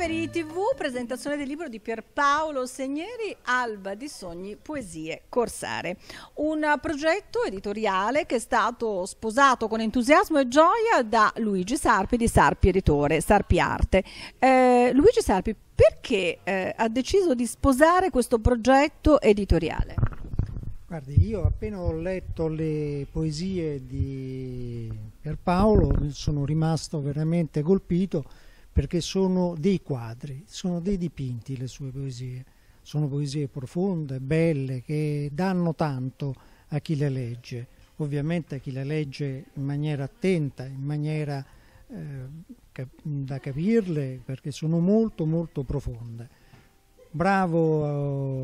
Liberi TV, presentazione del libro di Pierpaolo Segneri, Alba di Sogni, Poesie Corsare. Un progetto editoriale che è stato sposato con entusiasmo e gioia da Luigi Sarpi di Sarpi Editore, Sarpi Arte. Eh, Luigi Sarpi, perché eh, ha deciso di sposare questo progetto editoriale? Guardi, io appena ho letto le poesie di Pierpaolo sono rimasto veramente colpito perché sono dei quadri, sono dei dipinti le sue poesie, sono poesie profonde, belle, che danno tanto a chi le legge, ovviamente a chi le legge in maniera attenta, in maniera eh, da capirle, perché sono molto molto profonde. Bravo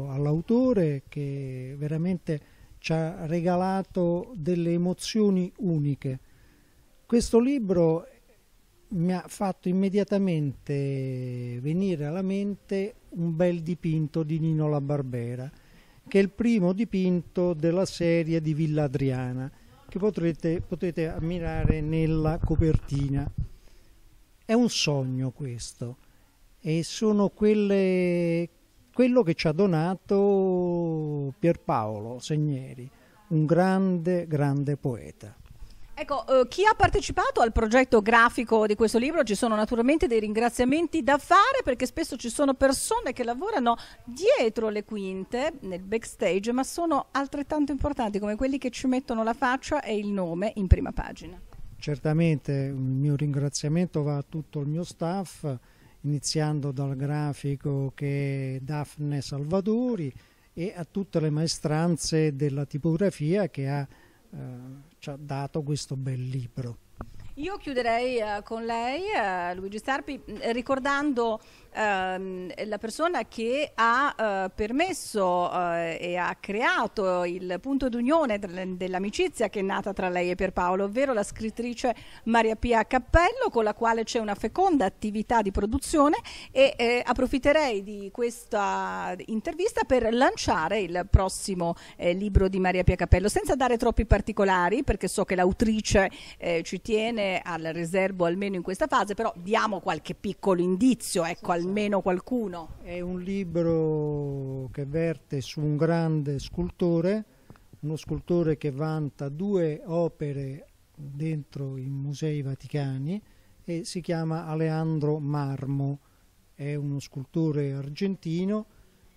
eh, all'autore che veramente ci ha regalato delle emozioni uniche. Questo libro mi ha fatto immediatamente venire alla mente un bel dipinto di Nino La Barbera, che è il primo dipinto della serie di Villa Adriana, che potrete, potete ammirare nella copertina. È un sogno questo, e sono quelle, quello che ci ha donato Pierpaolo Segneri, un grande, grande poeta. Ecco, eh, chi ha partecipato al progetto grafico di questo libro ci sono naturalmente dei ringraziamenti da fare perché spesso ci sono persone che lavorano dietro le quinte, nel backstage, ma sono altrettanto importanti come quelli che ci mettono la faccia e il nome in prima pagina. Certamente il mio ringraziamento va a tutto il mio staff, iniziando dal grafico che è Daphne Salvadori e a tutte le maestranze della tipografia che ha eh, ci ha dato questo bel libro. Io chiuderei uh, con lei, uh, Luigi Starpi, mm, ricordando ehm, la persona che ha eh, permesso e ha creato il punto d'unione dell'amicizia che è nata tra lei e Pierpaolo, ovvero la scrittrice Maria Pia Cappello, con la quale c'è una feconda attività di produzione e eh, approfitterei di questa intervista per lanciare il prossimo eh, libro di Maria Pia Cappello, senza dare troppi particolari, perché so che l'autrice eh, ci tiene al riservo almeno in questa fase, però diamo qualche piccolo indizio, ecco sì, almeno qualcuno. È un libro che verte su un grande scultore, uno scultore che vanta due opere dentro i musei vaticani e si chiama Aleandro Marmo, è uno scultore argentino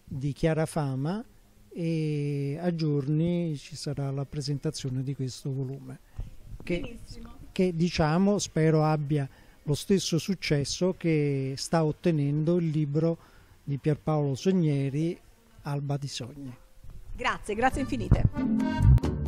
di chiara fama e a giorni ci sarà la presentazione di questo volume. Benissimo che diciamo spero abbia lo stesso successo che sta ottenendo il libro di Pierpaolo Sogneri Alba di Sogni. Grazie, grazie infinite.